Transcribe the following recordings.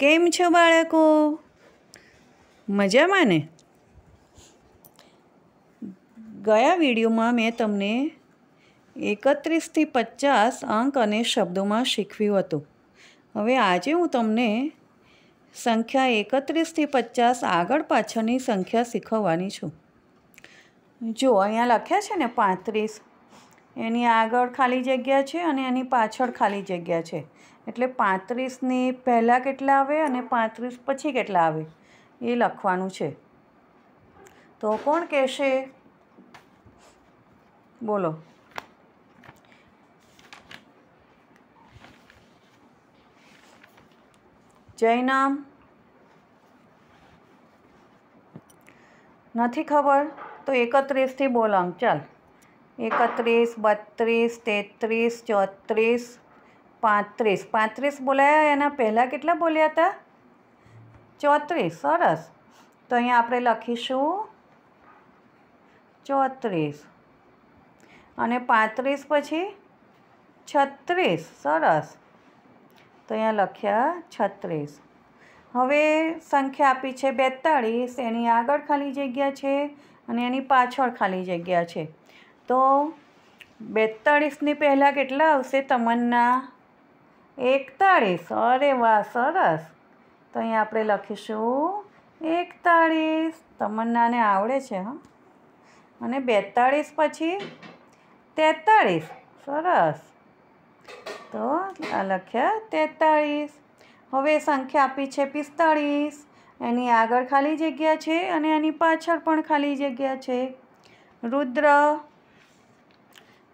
કેમ છો બાળકો મજામાં ને ગયા વિડીયોમાં મેં તમને એકત્રીસથી પચાસ અંક અને શબ્દોમાં શીખવ્યું હતું હવે આજે હું તમને સંખ્યા એકત્રીસથી પચાસ આગળ પાછળની સંખ્યા શીખવવાની છું જો અહીંયા લખ્યા છે ને પાંત્રીસ એની આગળ ખાલી જગ્યા છે અને એની પાછળ ખાલી જગ્યા છે એટલે પાંત્રીસની પહેલાં કેટલા આવે અને પાંત્રીસ પછી કેટલા આવે એ લખવાનું છે તો કોણ કહેશે બોલો જયનામ નથી ખબર તો એકત્રીસથી બોલાવ ચાલ એકત્રીસ બત્રીસ તેત્રીસ ચોત્રીસ પાંત્રીસ પાંત્રીસ બોલાયા એના પહેલાં કેટલા બોલ્યા હતા ચોત્રીસ સરસ તો અહીંયા આપણે લખીશું ચોત્રીસ અને પાંત્રીસ પછી છત્રીસ સરસ તો અહીંયા લખ્યા છત્રીસ હવે સંખ્યા આપી છે બેતાળીસ એની આગળ ખાલી જગ્યા છે અને એની પાછળ ખાલી જગ્યા છે તો બેતાળીસની પહેલાં કેટલા આવશે તમન્ના એકતાળીસ અરે વાહ સરસ તો અહીં આપણે લખીશું એકતાળીસ તમન્નાને આવડે છે હં અને બેતાળીસ પછી તેતાળીસ સરસ તો આ લખ્યા તેતાળીસ હવે સંખ્યા આપી છે પિસ્તાળીસ એની આગળ ખાલી જગ્યા છે અને એની પાછળ પણ ખાલી જગ્યા છે રુદ્ર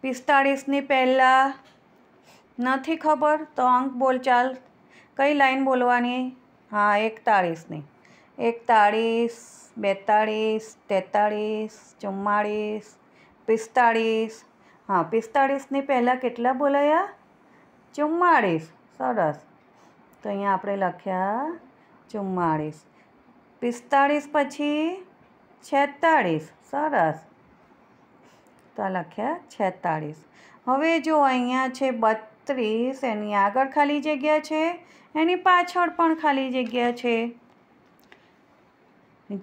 પિસ્તાળીસની પહેલાં નથી ખબર તો અંક બોલચાલ કઈ લાઈન બોલવાની હા એકતાળીસની એકતાળીસ બેતાળીસ તેતાળીસ ચુમ્માળીસ પિસ્તાળીસ હા પિસ્તાળીસની પહેલાં કેટલા બોલાયા ચુમ્માળીસ સરસ તો અહીંયા આપણે લખ્યા ચુમ્માળીસ પિસ્તાળીસ પછી છેતાળીસ સરસ તો લખ્યા છેતાળીસ હવે જો અહીંયા છે બચ ત્રીસ એની આગળ ખાલી જગ્યા છે એની પાછળ પણ ખાલી જગ્યા છે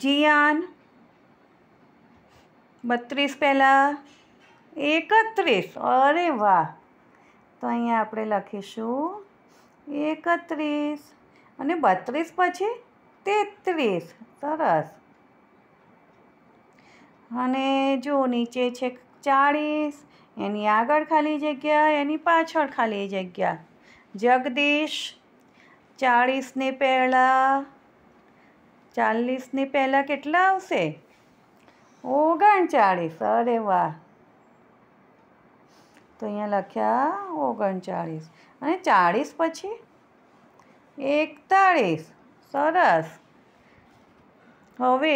જીયાન બત્રીસ પહેલાં એકત્રીસ અરે વાહ તો અહીંયા આપણે લખીશું એકત્રીસ અને બત્રીસ પછી તેત્રીસ સરસ અને જો નીચે છે ચાળીસ એની આગળ ખાલી જગ્યા એની પાછળ ખાલી જગ્યા જગદીશ ચાળીસને પહેલાં ચાલીસને પહેલાં કેટલા આવશે ઓગણચાળીસ અરે વાહ તો અહીંયા લખ્યા ઓગણચાળીસ અને ચાળીસ પછી એકતાળીસ સરસ હવે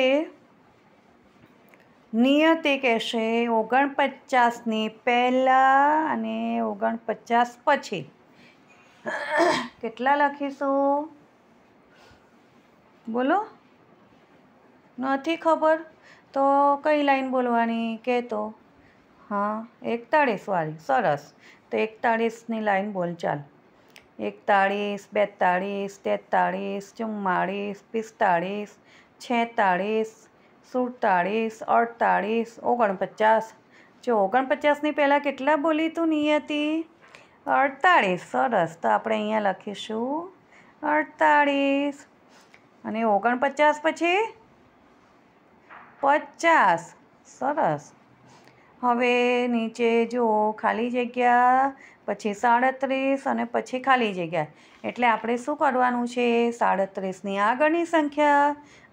નિયતિ કહેશે ઓગણપચાસની પહેલાં અને ઓગણપચાસ પછી કેટલા લખીશું બોલો નથી ખબર તો કઈ લાઈન બોલવાની કહેતો હા એકતાળીસવાળી સરસ તો એકતાળીસની લાઈન બોલચાલ એકતાળીસ બેતાળીસ તેતાળીસ ચુમ્માળીસ પિસ્તાળીસ છેતાળીસ સુડતાળીસ અડતાળીસ ઓગણપચાસ જો ઓગણપચાસની પહેલાં કેટલા બોલી તું હતી અડતાળીસ સરસ તો આપણે અહીંયા લખીશું અડતાળીસ અને ઓગણપચાસ પછી પચાસ સરસ હવે નીચે જો ખાલી જગ્યા પછી સાડત્રીસ અને પછી ખાલી જગ્યા એટલે આપણે શું કરવાનું છે સાડત્રીસની આગળની સંખ્યા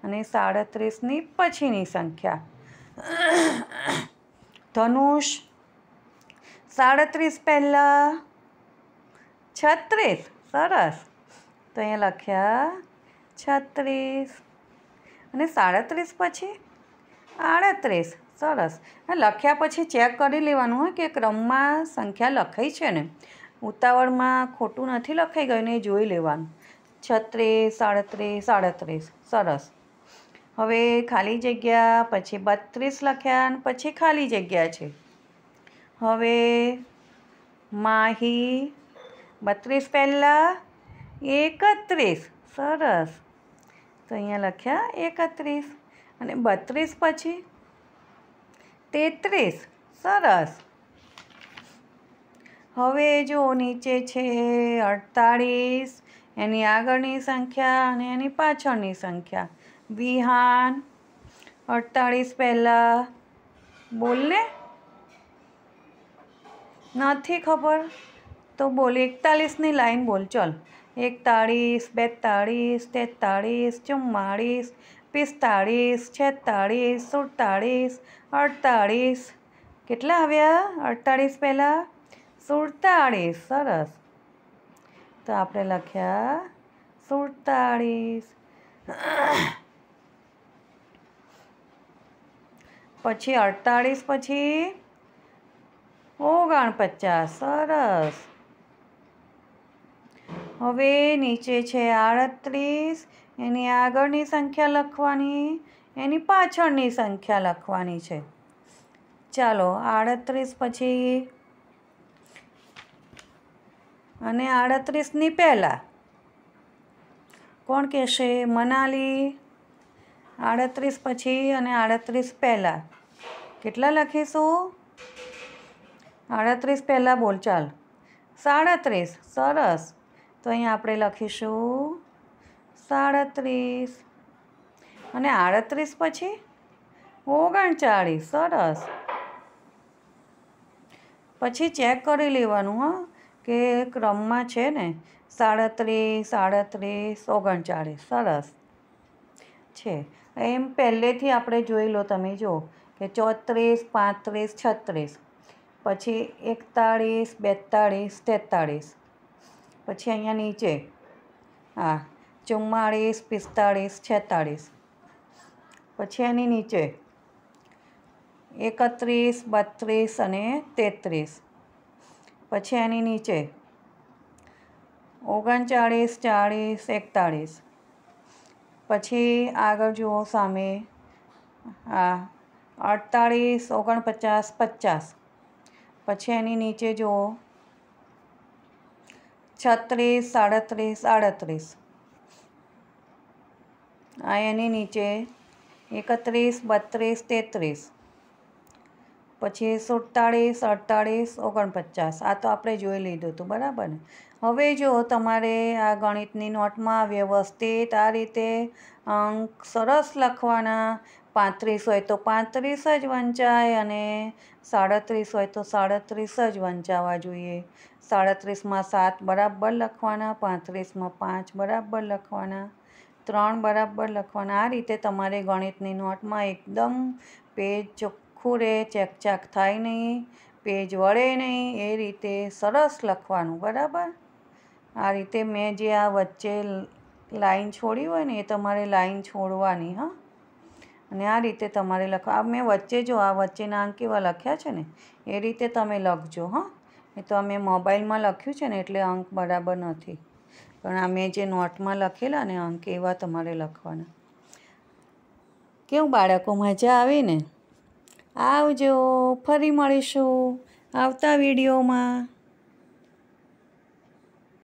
અને સાડત્રીસની પછીની સંખ્યા ધનુષ સાડત્રીસ પહેલાં છત્રીસ સરસ તો અહીંયા લખ્યા છત્રીસ અને સાડત્રીસ પછી આડત્રીસ સરસ લખ્યા પછી ચેક કરી લેવાનું હોય કે ક્રમમાં સંખ્યા લખાઈ છે ને ઉતાવળમાં ખોટું નથી લખાઈ ગયું ને જોઈ લેવાનું છત્રીસ સાડત્રીસ સાડત્રીસ સરસ હવે ખાલી જગ્યા પછી બત્રીસ લખ્યા અને પછી ખાલી જગ્યા છે હવે માહી બત્રીસ પહેલાં એકત્રીસ સરસ તો અહીંયા લખ્યા એકત્રીસ અને બત્રીસ પછી તેત્રીસ સરસ હવે જો નીચે છે અડતાળીસ એની આગળની સંખ્યા અને એની પાછળની સંખ્યા વિહાન અડતાળીસ પહેલાં બોલને નથી ખબર તો બોલ એકતાલીસની લાઈન બોલ ચલ એકતાળીસ બેતાળીસ તેતાળીસ ચુમ્માળીસ પિસ્તાળીસ છેતાળીસ સુડતાળીસ અડતાળીસ કેટલા આવ્યા અડતાળીસ પહેલાં સુડતાળીસ સરસ તો આપણે લખ્યા સુડતાળીસ પછી અડતાળીસ પછી ઓગણપચાસ સરસ હવે નીચે છે આડત્રીસ એની આગળની સંખ્યા લખવાની એની પાછળની સંખ્યા લખવાની છે ચાલો આડત્રીસ પછી અને આડત્રીસની પહેલાં કોણ કહેશે મનાલી આડત્રીસ પછી અને આડત્રીસ પહેલાં કેટલા લખીશું આડત્રીસ પહેલાં બોલ ચાલ સાડત્રીસ સરસ તો અહીંયા આપણે લખીશું સાડત્રીસ અને આડત્રીસ પછી ઓગણચાળીસ સરસ પછી ચેક કરી લેવાનું હા કે ક્રમમાં છે ને સાડત્રીસ સાડત્રીસ ઓગણચાળીસ સરસ છે એમ પહેલેથી આપણે જોઈ લો તમે જો કે ચોત્રીસ પાંત્રીસ છત્રીસ પછી એકતાળીસ બેતાળીસ તેતાળીસ પછી અહીંયા નીચે હા ચુમ્માળીસ પિસ્તાળીસ છેતાળીસ પછી એની નીચે એકત્રીસ બત્રીસ અને તેત્રીસ પછી એની નીચે ઓગણચાળીસ ચાળીસ એકતાળીસ પછી આગળ જુઓ સામે હા અડતાળીસ ઓગણપચાસ પચાસ પછી એની નીચે જુઓ છત્રીસ સાડત્રીસ આડત્રીસ આ એની નીચે એકત્રીસ બત્રીસ તેત્રીસ પછી સુડતાળીસ અડતાળીસ ઓગણપચાસ આ તો આપણે જોઈ લીધું હતું બરાબર ને હવે જો તમારે આ ગણિતની નોટમાં વ્યવસ્થિત આ રીતે અંક સરસ લખવાના પાંત્રીસ હોય તો પાંત્રીસ જ વંચાય અને સાડત્રીસ હોય તો સાડત્રીસ જ વંચાવા જોઈએ સાડત્રીસમાં સાત બરાબર લખવાના પાંત્રીસમાં પાંચ બરાબર લખવાના ત્રણ બરાબર લખવાના આ રીતે તમારે ગણિતની નોટમાં એકદમ પેજ ચોખ્ખું રહે ચેકચાક થાય નહીં પેજ વળે નહીં એ રીતે સરસ લખવાનું બરાબર આ રીતે મેં જે આ વચ્ચે લાઈન છોડી હોય ને એ તમારે લાઈન છોડવાની હા અને આ રીતે તમારે લખવા આ મેં વચ્ચે જો આ વચ્ચેના અંક કેવા લખ્યા છે ને એ રીતે તમે લખજો હા એ તો અમે મોબાઈલમાં લખ્યું છે ને એટલે અંક બરાબર નથી પણ આ મેં જે નોટમાં લખેલા ને અંક એવા તમારે લખવાના કેવું બાળકો મજા આવે ને આવજો ફરી મળીશું આવતા વિડીયોમાં